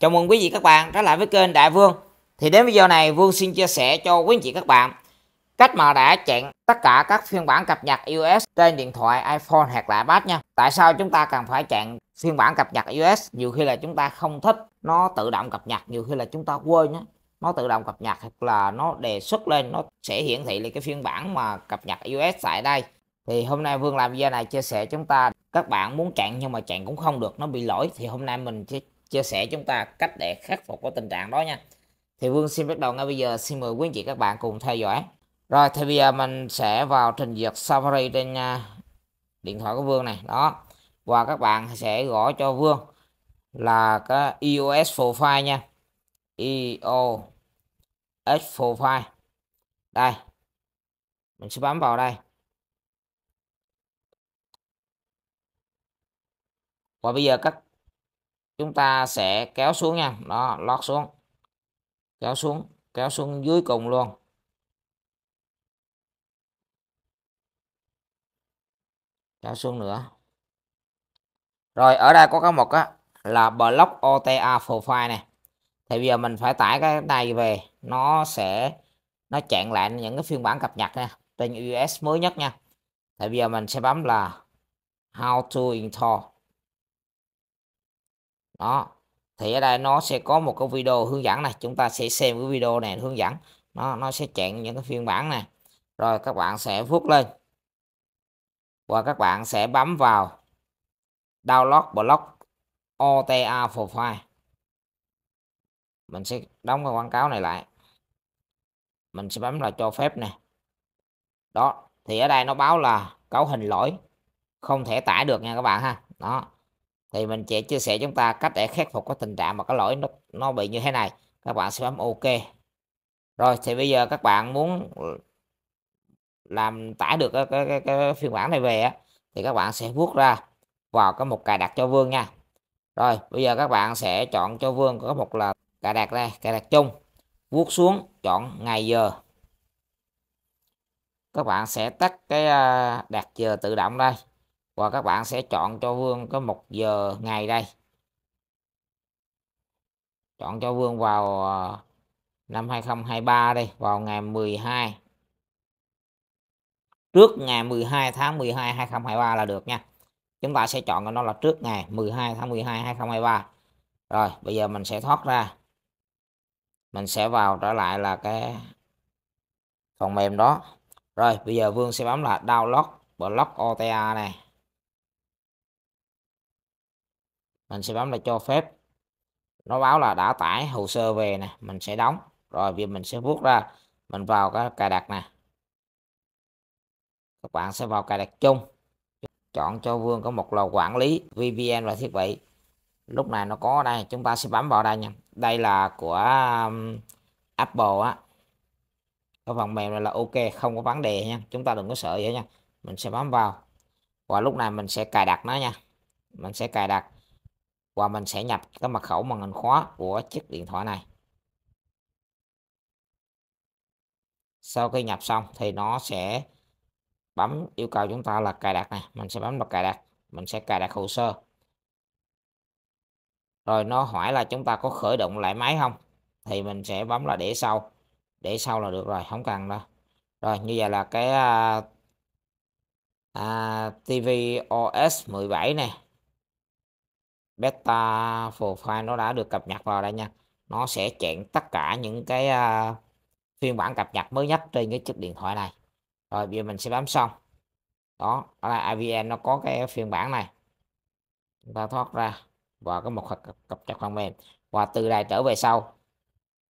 Chào mừng quý vị các bạn trở lại với kênh Đại Vương. Thì đến video này Vương xin chia sẻ cho quý vị các bạn cách mà đã chặn tất cả các phiên bản cập nhật iOS trên điện thoại iPhone hoặc là iPad nha. Tại sao chúng ta cần phải chặn phiên bản cập nhật iOS? Nhiều khi là chúng ta không thích nó tự động cập nhật, nhiều khi là chúng ta quên nhé. Nó tự động cập nhật hoặc là nó đề xuất lên nó sẽ hiển thị lên cái phiên bản mà cập nhật iOS tại đây. Thì hôm nay Vương làm video này chia sẻ chúng ta các bạn muốn chặn nhưng mà chặn cũng không được nó bị lỗi thì hôm nay mình sẽ chia sẻ chúng ta cách để khắc phục cái tình trạng đó nha thì Vương xin bắt đầu ngay bây giờ xin mời quý anh chị các bạn cùng theo dõi rồi thì bây giờ mình sẽ vào trình duyệt Safari trên à, điện thoại của Vương này đó và các bạn sẽ gõ cho Vương là cái iOS e profile nha iOS e profile đây mình sẽ bấm vào đây và bây giờ các chúng ta sẽ kéo xuống nha đó lót xuống kéo xuống kéo xuống dưới cùng luôn kéo xuống nữa rồi ở đây có cái mục á là block OTA profile này thì bây giờ mình phải tải cái này về nó sẽ nó chặn lại những cái phiên bản cập nhật nha trên US mới nhất nha thì bây giờ mình sẽ bấm là how to install đó thì ở đây nó sẽ có một cái video hướng dẫn này chúng ta sẽ xem cái video này hướng dẫn nó nó sẽ chặn những cái phiên bản này rồi các bạn sẽ vuốt lên và các bạn sẽ bấm vào download block OTA profile mình sẽ đóng cái quảng cáo này lại mình sẽ bấm là cho phép nè đó thì ở đây nó báo là cấu hình lỗi không thể tải được nha các bạn ha đó thì mình sẽ chia sẻ chúng ta cách để khắc phục cái tình trạng mà cái lỗi nó nó bị như thế này các bạn sẽ bấm ok rồi thì bây giờ các bạn muốn làm tải được cái, cái, cái, cái phiên bản này về á thì các bạn sẽ vuốt ra vào cái mục cài đặt cho vương nha rồi bây giờ các bạn sẽ chọn cho vương có một là cài đặt đây cài đặt chung vuốt xuống chọn ngày giờ các bạn sẽ tắt cái à, đặt giờ tự động đây và các bạn sẽ chọn cho Vương có một giờ ngày đây chọn cho Vương vào ờ, năm 2023 đây vào ngày 12 trước ngày 12 tháng 12 2023 là được nha chúng ta sẽ chọn cho nó là trước ngày 12 tháng 12 2023 rồi bây giờ mình sẽ thoát ra mình sẽ vào trở lại là cái phần mềm đó rồi bây giờ Vương sẽ bấm là download block OTA này mình sẽ bấm là cho phép nó báo là đã tải hồ sơ về nè mình sẽ đóng rồi việc mình sẽ vuốt ra mình vào cái cài đặt nè các bạn sẽ vào cài đặt chung chọn cho vương có một lò quản lý VPN và thiết bị lúc này nó có đây chúng ta sẽ bấm vào đây nha đây là của um, Apple á cái phần mềm này là ok không có vấn đề nha chúng ta đừng có sợ vậy nha mình sẽ bấm vào và lúc này mình sẽ cài đặt nó nha mình sẽ cài đặt và mình sẽ nhập cái mật khẩu màn hình khóa của chiếc điện thoại này sau khi nhập xong thì nó sẽ bấm yêu cầu chúng ta là cài đặt này mình sẽ bấm vào cài đặt mình sẽ cài đặt hồ sơ rồi nó hỏi là chúng ta có khởi động lại máy không thì mình sẽ bấm là để sau để sau là được rồi không cần đâu rồi như vậy là cái à, à, TVOS 17 này beta profile nó đã được cập nhật vào đây nha nó sẽ chặn tất cả những cái uh, phiên bản cập nhật mới nhất trên cái chiếc điện thoại này rồi bây giờ mình sẽ bấm xong đó ở đây IVN nó có cái phiên bản này chúng ta thoát ra và có một cập nhật phần mềm và từ đây trở về sau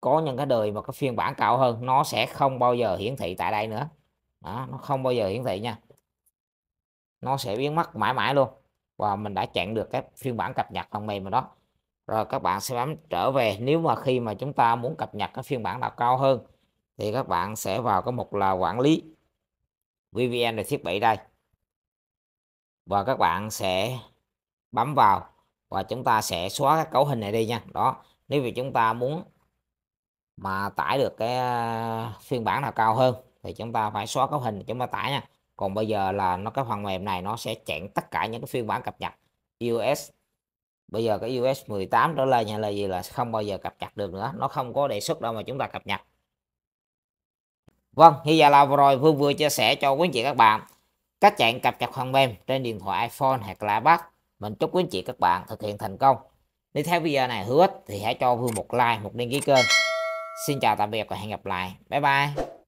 có những cái đời mà cái phiên bản cao hơn nó sẽ không bao giờ hiển thị tại đây nữa đó, nó không bao giờ hiển thị nha nó sẽ biến mất mãi mãi luôn và mình đã chặn được các phiên bản cập nhật phần mềm rồi đó rồi các bạn sẽ bấm trở về nếu mà khi mà chúng ta muốn cập nhật các phiên bản nào cao hơn thì các bạn sẽ vào cái mục là quản lý VPN là thiết bị đây và các bạn sẽ bấm vào và chúng ta sẽ xóa các cấu hình này đi nha đó nếu vì chúng ta muốn mà tải được cái à, phiên bản nào cao hơn thì chúng ta phải xóa cấu hình để chúng ta tải nha còn bây giờ là nó cái phần mềm này nó sẽ chặn tất cả những cái phiên bản cập nhật iOS bây giờ cái iOS 18 trở lên nha là gì là không bao giờ cập nhật được nữa nó không có đề xuất đâu mà chúng ta cập nhật vâng như vậy là vừa rồi vương vừa chia sẻ cho quý anh chị các bạn cách chặn cập nhật phần mềm trên điện thoại iPhone hoặc là iPad mình chúc quý anh chị các bạn thực hiện thành công nếu theo video này hữu ích thì hãy cho Vương một like, một đăng ký kênh. Xin chào tạm biệt và hẹn gặp lại. Bye bye.